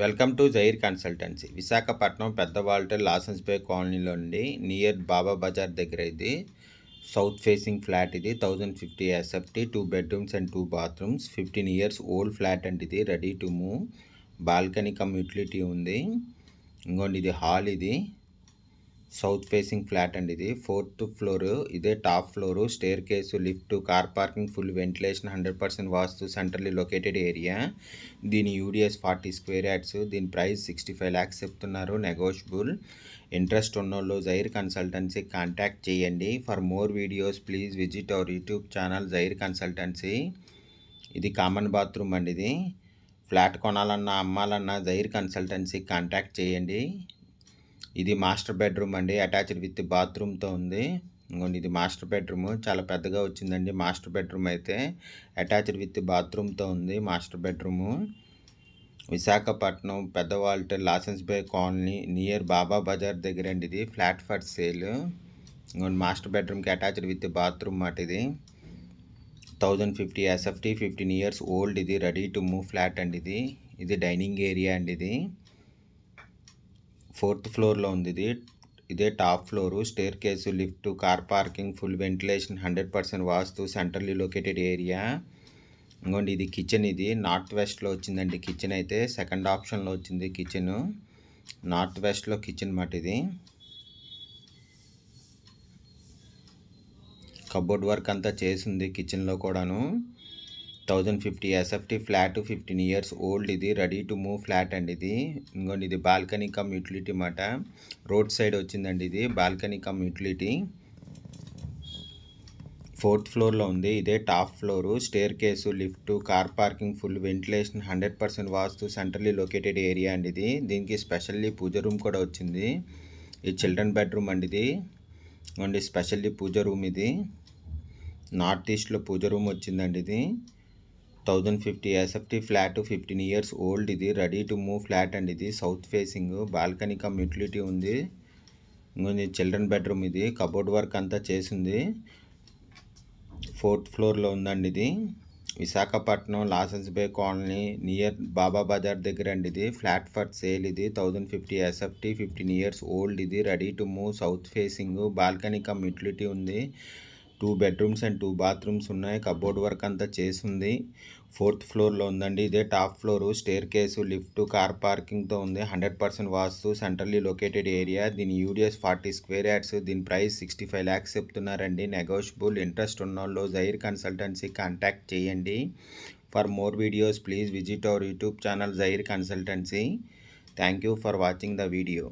welcome to Jair consultancy Visakhapatnam పెద్దవాళ్ళ bay కాలనీలో ఉండి నియర్ బాబా బజార్ దగ్గర ఇది సౌత్ ఫేసింగ్ ఫ్లాట్ ఇది thousand fifty SFT two bedrooms and two bathrooms fifteen years old flat and ఇది ready to move balcony cum utility ఉంది ఇంకోండి ఇది హాల్ ఇది సౌత్ ఫేసింగ్ ఫ్లాట్ అండి ఇది ఫోర్త్ ఫ్లోర్ ఇదే top floor staircase lift car parking full ventilation hundred percent vastu centrally located area దీని UDS forty square yards దీని ప్రైస్ సిక్స్టీ ఫైవ్ ల్యాక్స్ చెప్తున్నారు నెగోషియబుల్ ఇంట్రెస్ట్ ఉన్నోళ్ళు జైర్ కన్సల్టెన్సీ కాంటాక్ట్ చేయండి for more videos please visit our YouTube channel Jair consultancy ఇది common bathroom అండి ఇది flat కొనాలన్నా అమ్మాలన్నా Jair consultancy contact చేయండి ఇది మాస్టర్ బెడ్రూమ్ అండి అటాచ్డ్ విత్ బాత్రూమ్తో ఉంది ఇంకోండి ఇది మాస్టర్ బెడ్రూమ్ చాలా పెద్దగా వచ్చిందండి మాస్టర్ బెడ్రూమ్ అయితే అటాచ్డ్ విత్ బాత్రూమ్తో ఉంది మాస్టర్ బెడ్రూము విశాఖపట్నం పెద్దవాల్ట్ Lawson's bay colony near Baba Bazar దగ్గర అండి ఇది ఫ్లాట్ ఫర్ సేల్ ఇంకోండి మాస్టర్ బెడ్రూమ్కి అటాచ్డ్ విత్ బాత్రూమ్ మాట ఇది thousand fifty SFT fifteen years old ఇది రెడీ టు మూవ్ ఫ్లాట్ అండి ఇది ఇది డైనింగ్ ఏరియా అండి ఇది ఫోర్త్ ఫ్లోర్లో ఉంది ఇది ఇదే top floor staircase lift car parking full ventilation hundred percent vastu centrally located area ఇంకోండి ఇది కిచెన్ ఇది నార్త్ వెస్ట్లో వచ్చిందండి కిచెన్ అయితే సెకండ్ ఆప్షన్లో వచ్చింది కిచెన్ నార్త్ వెస్ట్లో కిచెన్ మాట ఇది కబోర్డ్ వర్క్ అంతా చేసింది కిచెన్లో కూడాను thousand fifty SFT flat fifteen years old ఇది రెడీ టు మూవ్ ఫ్లాట్ అండి ఇది ఇంకోండి ఇది బాల్కనీ కమ్ యూటిలిటీ అన్నమాట రోడ్ సైడ్ వచ్చిందండి ఇది బాల్కనీ కమ్ యూటిలిటీ ఫోర్త్ ఫ్లోర్లో ఉంది ఇదే top floor staircase lift car parking full ventilation hundred percent vastu centrally located area అండి ఇది దీనికి స్పెషల్లీ పూజ రూమ్ కూడా వచ్చింది ఇది చిల్డ్రన్ బెడ్రూమ్ అండి ఇది ఇంకోండి స్పెషల్లీ పూజ రూమ్ ఇది నార్త్ ఈస్ట్లో పూజ రూమ్ వచ్చిందండి ఇది thousand fifty SFT flat fifteen years old ఇది రెడీ టు మూవ్ ఫ్లాట్ అండి ఇది south facing balcony cum utility ఉంది ఇంకొంచెం చిల్డ్రన్ బెడ్రూమ్ ఇది కబోర్డ్ వర్క్ అంతా చేసింది ఫోర్త్ ఫ్లోర్లో ఉందండి ఇది Visakhapatnam Lawson's bay colony near Baba Bazar దగ్గర అండి ఇది ఫ్లాట్ ఫర్ సేల్ ఇది thousand fifty SFT fifteen years old ఇది ready to move south facing balcony cum utility ఉంది two bedrooms and two bathrooms ఉన్నాయి కబోర్డ్ వర్క్ అంతా చేసి ఉంది ఫోర్త్ ఫ్లోర్లో ఉందండి ఇదే top floor staircase lift car పార్కింగ్తో ఉంది hundred percent vastu centrally located area దీని యూడిఎస్ ఫార్టీ స్క్వేర్ యార్డ్స్ దీని ప్రైస్ సిక్స్టీ ఫైవ్ ల్యాక్స్ చెప్తున్నారండి నెగోషియబుల్ ఇంట్రెస్ట్ ఉన్న వాళ్ళు జైర్ కన్సల్టెన్సీ కాంటాక్ట్ చేయండి for more videos please visit our YouTube channel Jair consultancy thank you for watching the video